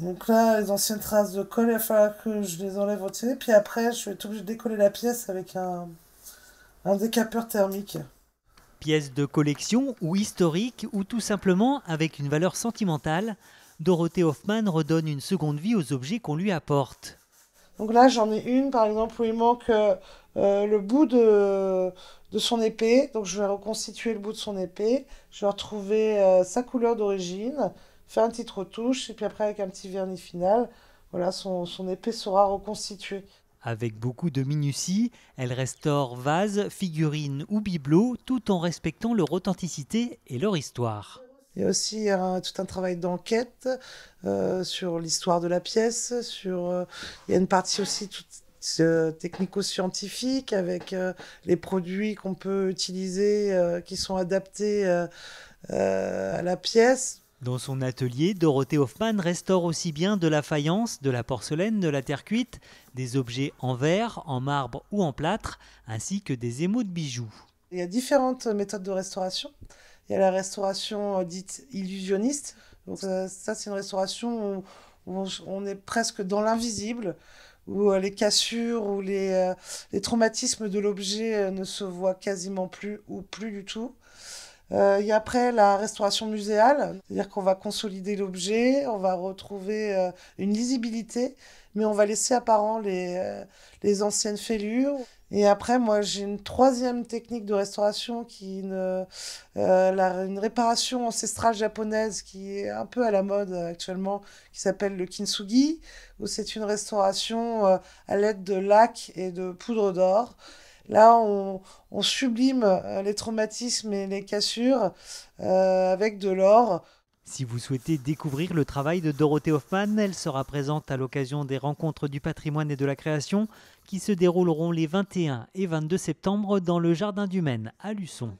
Donc là, les anciennes traces de colle, il va falloir que je les enlève entier. Puis après, je vais être décoller la pièce avec un, un décapeur thermique. Pièce de collection ou historique ou tout simplement avec une valeur sentimentale, Dorothée Hoffman redonne une seconde vie aux objets qu'on lui apporte. Donc là, j'en ai une, par exemple, où il manque euh, euh, le bout de, de, son épée. Donc je vais reconstituer le bout de son épée. Je vais retrouver euh, sa couleur d'origine fait un petit retouche, et puis après avec un petit vernis final, voilà, son, son épée sera reconstituée. Avec beaucoup de minutie, elle restaure vases, figurines ou bibelots, tout en respectant leur authenticité et leur histoire. Il y a aussi tout un travail d'enquête euh, sur l'histoire de la pièce, sur euh, il y a une partie aussi euh, technico-scientifique avec les produits qu'on peut utiliser qui sont adaptés à la pièce. Dans son atelier, Dorothée Hoffmann restaure aussi bien de la faïence, de la porcelaine, de la terre cuite, des objets en verre, en marbre ou en plâtre, ainsi que des émaux de bijoux. Il y a différentes méthodes de restauration. Il y a la restauration euh, dite illusionniste. Donc ça, c'est une restauration où, on est presque dans l'invisible, où euh, les cassures ou les, euh, les traumatismes de l'objet ne se voient quasiment plus ou plus du tout. Euh, et après, la restauration muséale, c'est-à-dire qu'on va consolider l'objet, on va retrouver euh, une lisibilité, mais on va laisser apparent les, euh, les anciennes fêlures. Et après, moi, j'ai une troisième technique de restauration qui est une, une réparation ancestrale japonaise qui est un peu à la mode actuellement, qui s'appelle le kintsugi, où c'est une restauration à l'aide de laque et de poudre d'or. Là, on, sublime euh, les traumatismes et les cassures euh, avec de l'or. Si vous souhaitez découvrir le travail de Dorothée Hoffman, elle sera présente à l'occasion des rencontres du patrimoine et de la création qui se dérouleront les 21 et 22 septembre dans le Jardin du Maine à Luçon.